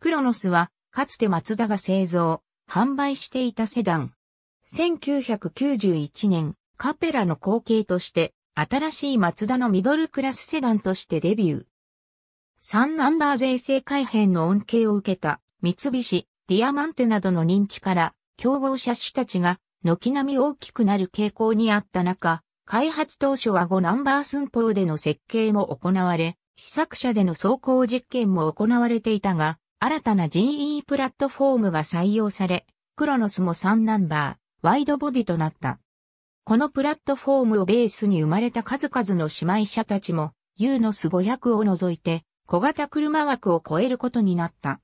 クロノスは、かつてマツダが製造、販売していたセダン。1991年、カペラの後継として、新しいマツダのミドルクラスセダンとしてデビュー。3ナンバー税制改変の恩恵を受けた、三菱、ディアマンテなどの人気から、競合車種たちが、軒並み大きくなる傾向にあった中、開発当初は5ナンバー寸法での設計も行われ、試作車での走行実験も行われていたが、新たな GE プラットフォームが採用され、クロノスも3ナンバー、ワイドボディとなった。このプラットフォームをベースに生まれた数々の姉妹車たちも、ユーノス500を除いて、小型車枠を超えることになった。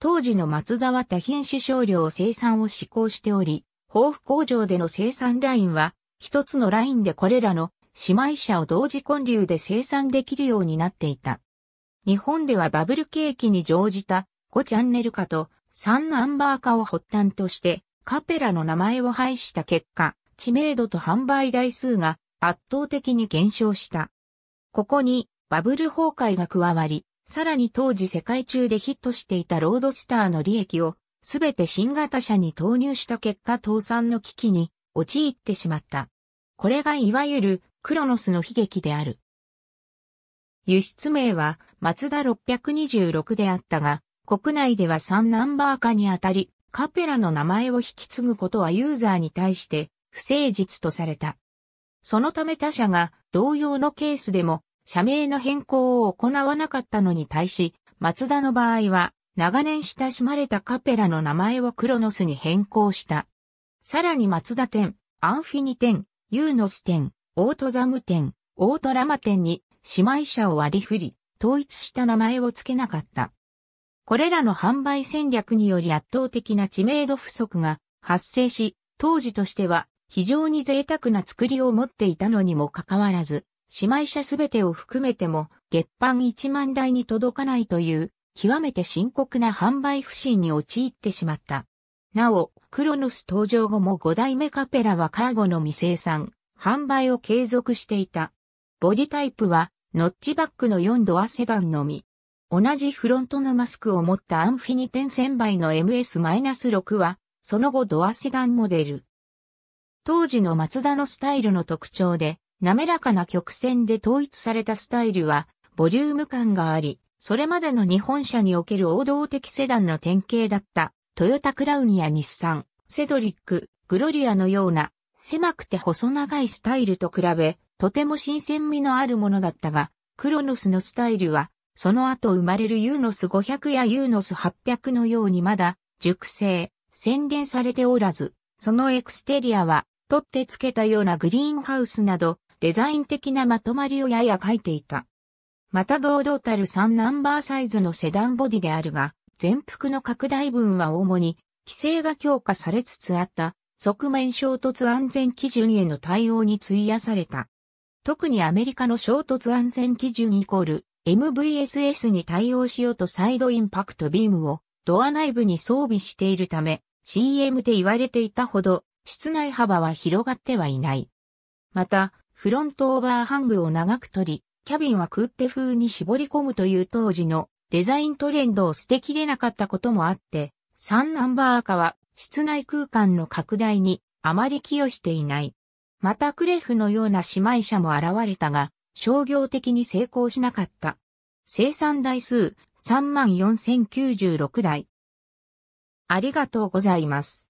当時の松田は多品種少量生産を施行しており、豊富工場での生産ラインは、一つのラインでこれらの姉妹車を同時混流で生産できるようになっていた。日本ではバブル景気に乗じた5チャンネル化と3ナンバー化を発端として、カペラの名前を廃した結果、知名度と販売台数が圧倒的に減少した。ここにバブル崩壊が加わり、さらに当時世界中でヒットしていたロードスターの利益をすべて新型車に投入した結果倒産の危機に陥ってしまった。これがいわゆるクロノスの悲劇である。輸出名はマツダ626であったが、国内では3ナンバー化にあたり、カペラの名前を引き継ぐことはユーザーに対して不誠実とされた。そのため他社が同様のケースでも社名の変更を行わなかったのに対し、マツダの場合は長年親しまれたカペラの名前をクロノスに変更した。さらにマツダ店、アンフィニ店、ユーノス店、オートザム店、オートラマ店に姉妹社を割り振り、統一した名前を付けなかった。これらの販売戦略により圧倒的な知名度不足が発生し、当時としては非常に贅沢な作りを持っていたのにもかかわらず、姉妹車すべてを含めても月販1万台に届かないという極めて深刻な販売不振に陥ってしまった。なお、クロノス登場後も5代目カペラはカーゴの未生産、販売を継続していた。ボディタイプはノッチバックの4ドアセダンのみ。同じフロントのマスクを持ったアンフィニテン1000倍の MS-6 は、その後ドアセダンモデル。当時のマツダのスタイルの特徴で、滑らかな曲線で統一されたスタイルは、ボリューム感があり、それまでの日本車における王道的セダンの典型だった、トヨタクラウニや日産、セドリック、グロリアのような、狭くて細長いスタイルと比べ、とても新鮮味のあるものだったが、クロノスのスタイルは、その後生まれるユーノス500やユーノス800のようにまだ熟成、洗練されておらず、そのエクステリアは取ってつけたようなグリーンハウスなどデザイン的なまとまりをやや描いていた。また堂々たる3ナンバーサイズのセダンボディであるが、全幅の拡大分は主に規制が強化されつつあった側面衝突安全基準への対応に費やされた。特にアメリカの衝突安全基準イコール MVSS に対応しようとサイドインパクトビームをドア内部に装備しているため CM で言われていたほど室内幅は広がってはいない。また、フロントオーバーハングを長く取り、キャビンはクーペ風に絞り込むという当時のデザイントレンドを捨てきれなかったこともあって、3ナンバーカは室内空間の拡大にあまり寄与していない。またクレフのような姉妹車も現れたが、商業的に成功しなかった。生産台数34,096台。ありがとうございます。